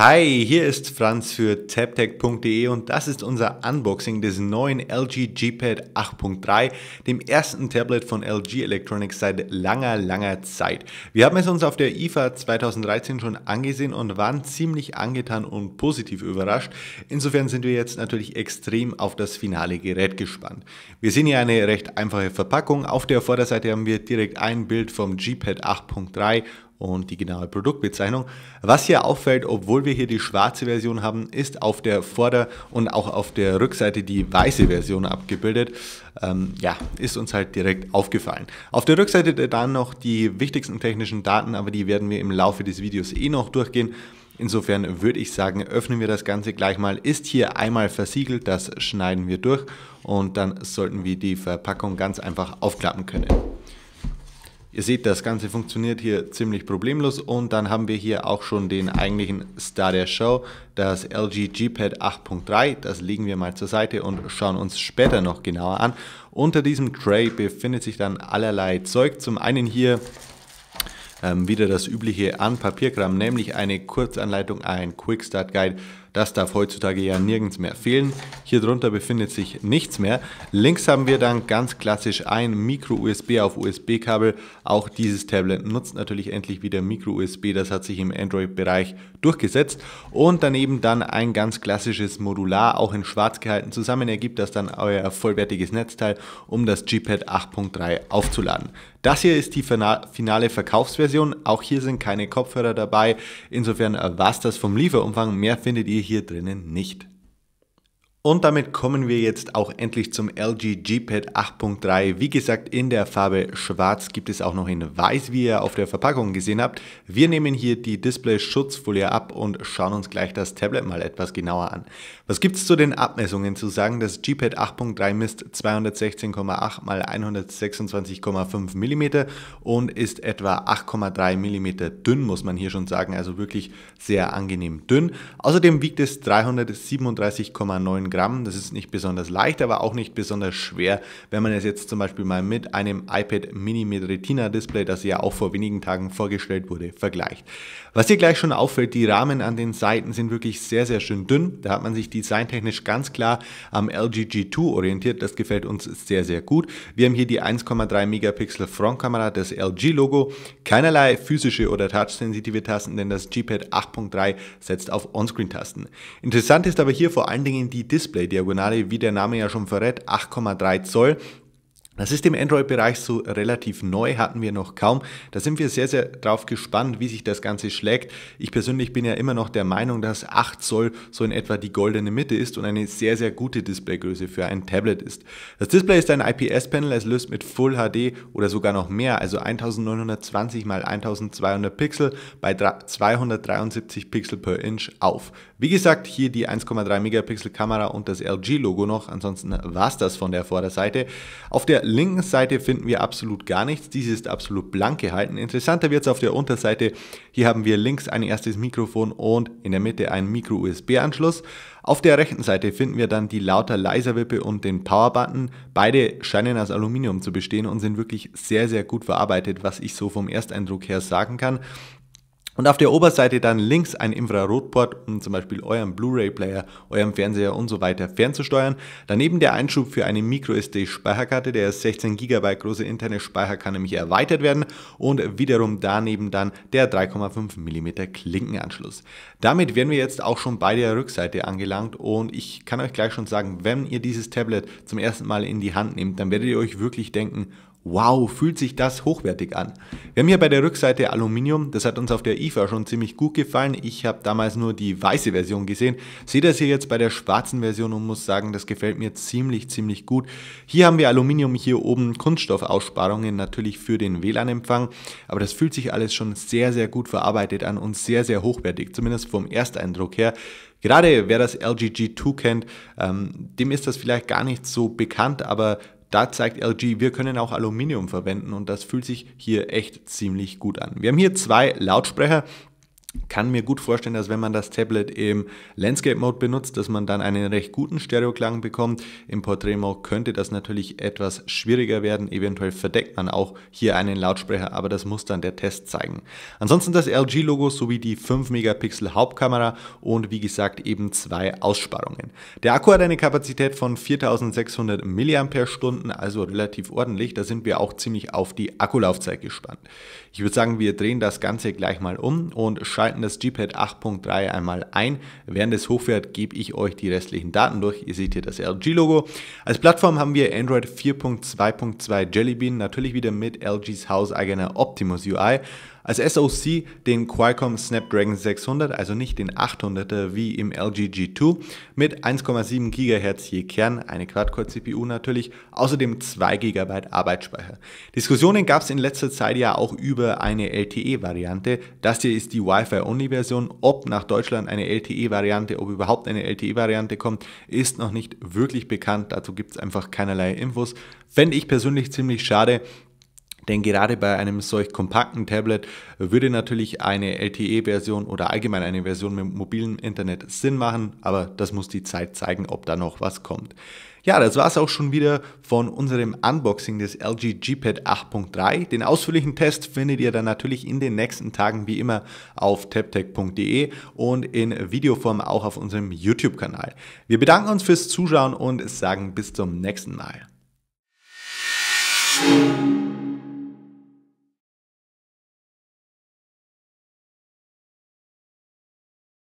Hi, hier ist Franz für taptech.de und das ist unser Unboxing des neuen LG G-Pad 8.3, dem ersten Tablet von LG Electronics seit langer, langer Zeit. Wir haben es uns auf der IFA 2013 schon angesehen und waren ziemlich angetan und positiv überrascht. Insofern sind wir jetzt natürlich extrem auf das finale Gerät gespannt. Wir sehen hier eine recht einfache Verpackung. Auf der Vorderseite haben wir direkt ein Bild vom G-Pad 8.3 und die genaue Produktbezeichnung. Was hier auffällt, obwohl wir hier die schwarze Version haben, ist auf der Vorder- und auch auf der Rückseite die weiße Version abgebildet. Ähm, ja, ist uns halt direkt aufgefallen. Auf der Rückseite dann noch die wichtigsten technischen Daten, aber die werden wir im Laufe des Videos eh noch durchgehen. Insofern würde ich sagen, öffnen wir das Ganze gleich mal. Ist hier einmal versiegelt, das schneiden wir durch und dann sollten wir die Verpackung ganz einfach aufklappen können. Ihr seht, das Ganze funktioniert hier ziemlich problemlos und dann haben wir hier auch schon den eigentlichen Star der Show, das LG G-Pad 8.3. Das legen wir mal zur Seite und schauen uns später noch genauer an. Unter diesem Tray befindet sich dann allerlei Zeug. Zum einen hier ähm, wieder das übliche an Papierkram, nämlich eine Kurzanleitung, ein Quick Start Guide das darf heutzutage ja nirgends mehr fehlen. Hier drunter befindet sich nichts mehr. Links haben wir dann ganz klassisch ein Micro-USB auf USB-Kabel. Auch dieses Tablet nutzt natürlich endlich wieder Micro-USB. Das hat sich im Android-Bereich durchgesetzt. Und daneben dann ein ganz klassisches Modular, auch in schwarz gehalten. Zusammen ergibt das dann euer vollwertiges Netzteil, um das GPAD 8.3 aufzuladen. Das hier ist die finale Verkaufsversion. Auch hier sind keine Kopfhörer dabei. Insofern äh, war es das vom Lieferumfang. Mehr findet ihr wir hier drinnen nicht. Und damit kommen wir jetzt auch endlich zum LG G-Pad 8.3. Wie gesagt, in der Farbe Schwarz gibt es auch noch in Weiß, wie ihr auf der Verpackung gesehen habt. Wir nehmen hier die Display-Schutzfolie ab und schauen uns gleich das Tablet mal etwas genauer an. Was gibt es zu den Abmessungen zu sagen? Das G-Pad 8.3 misst 216,8 x 126,5 mm und ist etwa 8,3 mm dünn, muss man hier schon sagen. Also wirklich sehr angenehm dünn. Außerdem wiegt es 337,9 Gramm. Das ist nicht besonders leicht, aber auch nicht besonders schwer, wenn man es jetzt zum Beispiel mal mit einem iPad Mini mit Retina Display, das ja auch vor wenigen Tagen vorgestellt wurde, vergleicht. Was hier gleich schon auffällt, die Rahmen an den Seiten sind wirklich sehr, sehr schön dünn. Da hat man sich designtechnisch ganz klar am LG G2 orientiert. Das gefällt uns sehr, sehr gut. Wir haben hier die 1,3 Megapixel Frontkamera, das LG-Logo, keinerlei physische oder touchsensitive Tasten, denn das G-Pad 8.3 setzt auf Onscreen-Tasten. Interessant ist aber hier vor allen Dingen die Display Display-Diagonale, wie der Name ja schon verrät, 8,3 Zoll das ist im Android-Bereich so relativ neu, hatten wir noch kaum. Da sind wir sehr, sehr drauf gespannt, wie sich das Ganze schlägt. Ich persönlich bin ja immer noch der Meinung, dass 8 Zoll so in etwa die goldene Mitte ist und eine sehr, sehr gute Displaygröße für ein Tablet ist. Das Display ist ein IPS-Panel, es löst mit Full HD oder sogar noch mehr, also 1920 x 1200 Pixel bei 273 Pixel per Inch auf. Wie gesagt, hier die 1,3 Megapixel Kamera und das LG-Logo noch, ansonsten war es das von der Vorderseite. Auf der linken Seite finden wir absolut gar nichts. Diese ist absolut blank gehalten. Interessanter wird es auf der Unterseite. Hier haben wir links ein erstes Mikrofon und in der Mitte einen Micro-USB-Anschluss. Auf der rechten Seite finden wir dann die lauter Leiserwippe und den Power-Button. Beide scheinen aus Aluminium zu bestehen und sind wirklich sehr, sehr gut verarbeitet, was ich so vom Ersteindruck her sagen kann. Und auf der Oberseite dann links ein Infrarotport, um zum Beispiel euren Blu-ray-Player, euren Fernseher und so weiter fernzusteuern. Daneben der Einschub für eine MicroSD-Speicherkarte, der 16 GB große interne Speicher kann nämlich erweitert werden und wiederum daneben dann der 3,5 mm Klinkenanschluss. Damit wären wir jetzt auch schon bei der Rückseite angelangt und ich kann euch gleich schon sagen, wenn ihr dieses Tablet zum ersten Mal in die Hand nehmt, dann werdet ihr euch wirklich denken, wow, fühlt sich das hochwertig an. Wir haben hier bei der Rückseite Aluminium, das hat uns auf der IFA schon ziemlich gut gefallen. Ich habe damals nur die weiße Version gesehen, sehe das hier jetzt bei der schwarzen Version und muss sagen, das gefällt mir ziemlich, ziemlich gut. Hier haben wir Aluminium, hier oben Kunststoffaussparungen natürlich für den WLAN-Empfang, aber das fühlt sich alles schon sehr, sehr gut verarbeitet an und sehr, sehr hochwertig, zumindest vom Ersteindruck her. Gerade wer das LG G2 kennt, ähm, dem ist das vielleicht gar nicht so bekannt, aber da zeigt LG, wir können auch Aluminium verwenden und das fühlt sich hier echt ziemlich gut an. Wir haben hier zwei Lautsprecher, kann mir gut vorstellen, dass wenn man das Tablet im Landscape Mode benutzt, dass man dann einen recht guten Stereoklang bekommt. Im Portrait Mode könnte das natürlich etwas schwieriger werden. Eventuell verdeckt man auch hier einen Lautsprecher, aber das muss dann der Test zeigen. Ansonsten das LG Logo sowie die 5 Megapixel Hauptkamera und wie gesagt eben zwei Aussparungen. Der Akku hat eine Kapazität von 4600 mAh, also relativ ordentlich. Da sind wir auch ziemlich auf die Akkulaufzeit gespannt. Ich würde sagen, wir drehen das Ganze gleich mal um und schauen schalten das Gpad 8.3 einmal ein. Während es hochfährt, gebe ich euch die restlichen Daten durch. Ihr seht hier das LG-Logo. Als Plattform haben wir Android 4.2.2 Jellybean, natürlich wieder mit LGs hauseigener Optimus UI. Als SoC den Qualcomm Snapdragon 600, also nicht den 800er wie im LG G2, mit 1,7 GHz je Kern, eine Quad-Core-CPU natürlich, außerdem 2 GB Arbeitsspeicher. Diskussionen gab es in letzter Zeit ja auch über eine LTE-Variante. Das hier ist die Wi-Fi-Only-Version. Ob nach Deutschland eine LTE-Variante, ob überhaupt eine LTE-Variante kommt, ist noch nicht wirklich bekannt. Dazu gibt es einfach keinerlei Infos. Fände ich persönlich ziemlich schade, denn gerade bei einem solch kompakten Tablet würde natürlich eine LTE-Version oder allgemein eine Version mit mobilem Internet Sinn machen, aber das muss die Zeit zeigen, ob da noch was kommt. Ja, das war es auch schon wieder von unserem Unboxing des LG G-Pad 8.3. Den ausführlichen Test findet ihr dann natürlich in den nächsten Tagen wie immer auf taptech.de und in Videoform auch auf unserem YouTube-Kanal. Wir bedanken uns fürs Zuschauen und sagen bis zum nächsten Mal.